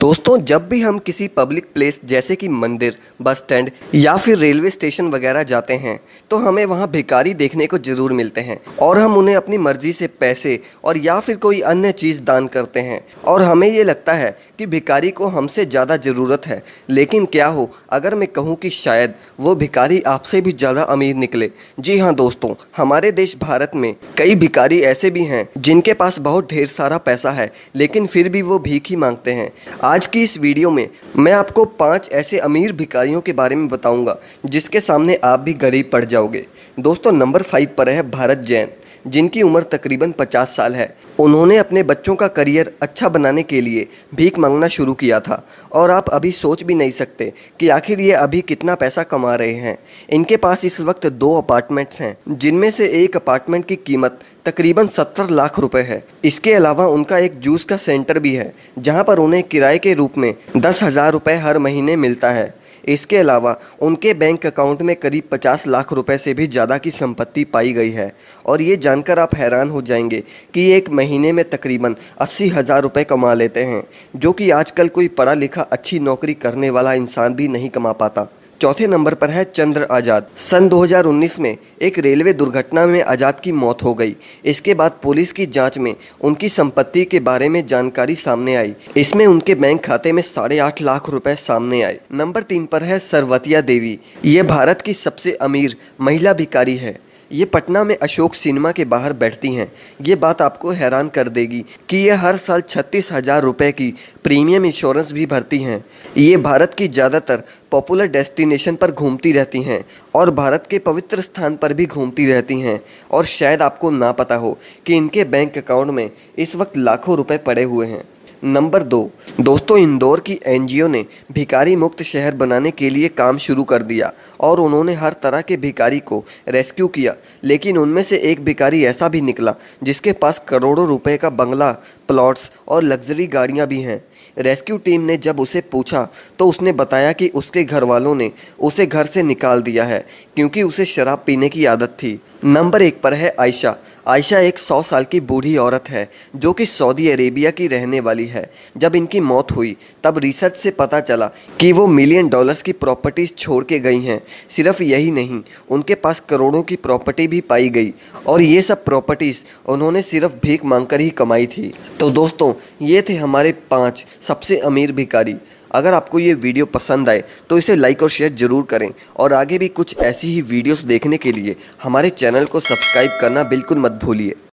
दोस्तों जब भी हम किसी पब्लिक प्लेस जैसे कि मंदिर बस स्टैंड या फिर रेलवे स्टेशन वगैरह जाते हैं तो हमें वहाँ भिकारी देखने को ज़रूर मिलते हैं और हम उन्हें अपनी मर्जी से पैसे और या फिर कोई अन्य चीज़ दान करते हैं और हमें ये लगता है कि भिकारी को हमसे ज़्यादा ज़रूरत है लेकिन क्या हो अगर मैं कहूँ कि शायद वो भिकारी आपसे भी ज़्यादा अमीर निकले जी हाँ दोस्तों हमारे देश भारत में कई भिकारी ऐसे भी हैं जिनके पास बहुत ढेर सारा पैसा है लेकिन फिर भी वो भीख ही मांगते हैं आज की इस वीडियो में मैं आपको पांच ऐसे अमीर भिकारियों के बारे में बताऊंगा जिसके सामने आप भी गरीब पड़ जाओगे दोस्तों नंबर फाइव पर है भारत जैन जिनकी उम्र तकरीबन 50 साल है उन्होंने अपने बच्चों का करियर अच्छा बनाने के लिए भीख मांगना शुरू किया था और आप अभी सोच भी नहीं सकते कि आखिर ये अभी कितना पैसा कमा रहे हैं इनके पास इस वक्त दो अपार्टमेंट्स हैं जिनमें से एक अपार्टमेंट की कीमत तकरीबन सत्तर लाख रुपए है इसके अलावा उनका एक जूस का सेंटर भी है जहाँ पर उन्हें किराए के रूप में दस हज़ार रुपये हर महीने मिलता है इसके अलावा उनके बैंक अकाउंट में करीब 50 लाख रुपए से भी ज़्यादा की संपत्ति पाई गई है और ये जानकर आप हैरान हो जाएंगे कि एक महीने में तकरीबन अस्सी हज़ार रुपये कमा लेते हैं जो कि आजकल कोई पढ़ा लिखा अच्छी नौकरी करने वाला इंसान भी नहीं कमा पाता चौथे नंबर पर है चंद्र आज़ाद सन 2019 में एक रेलवे दुर्घटना में आज़ाद की मौत हो गई इसके बाद पुलिस की जांच में उनकी संपत्ति के बारे में जानकारी सामने आई इसमें उनके बैंक खाते में साढ़े आठ लाख रुपए सामने आए नंबर तीन पर है सरवतिया देवी ये भारत की सबसे अमीर महिला भिकारी है ये पटना में अशोक सिनेमा के बाहर बैठती हैं ये बात आपको हैरान कर देगी कि ये हर साल छत्तीस हज़ार रुपये की प्रीमियम इंश्योरेंस भी भरती हैं ये भारत की ज़्यादातर पॉपुलर डेस्टिनेशन पर घूमती रहती हैं और भारत के पवित्र स्थान पर भी घूमती रहती हैं और शायद आपको ना पता हो कि इनके बैंक अकाउंट में इस वक्त लाखों रुपए पड़े हुए हैं नंबर दो दोस्तों इंदौर की एनजीओ ने भिकारी मुक्त शहर बनाने के लिए काम शुरू कर दिया और उन्होंने हर तरह के भिकारी को रेस्क्यू किया लेकिन उनमें से एक भिकारी ऐसा भी निकला जिसके पास करोड़ों रुपए का बंगला प्लॉट्स और लग्जरी गाड़ियां भी हैं रेस्क्यू टीम ने जब उसे पूछा तो उसने बताया कि उसके घर वालों ने उसे घर से निकाल दिया है क्योंकि उसे शराब पीने की आदत थी नंबर एक पर है आयशा आयशा एक सौ साल की बूढ़ी औरत है जो कि सऊदी अरेबिया की रहने वाली है जब इनकी मौत हुई तब रिसर्च से पता चला कि वो मिलियन डॉलर्स की प्रॉपर्टीज़ छोड़ के गई हैं सिर्फ यही नहीं उनके पास करोड़ों की प्रॉपर्टी भी पाई गई और ये सब प्रॉपर्टीज़ उन्होंने सिर्फ भीख मांगकर ही कमाई थी तो दोस्तों ये थे हमारे पाँच सबसे अमीर भिकारी अगर आपको ये वीडियो पसंद आए तो इसे लाइक और शेयर ज़रूर करें और आगे भी कुछ ऐसी ही वीडियोस देखने के लिए हमारे चैनल को सब्सक्राइब करना बिल्कुल मत भूलिए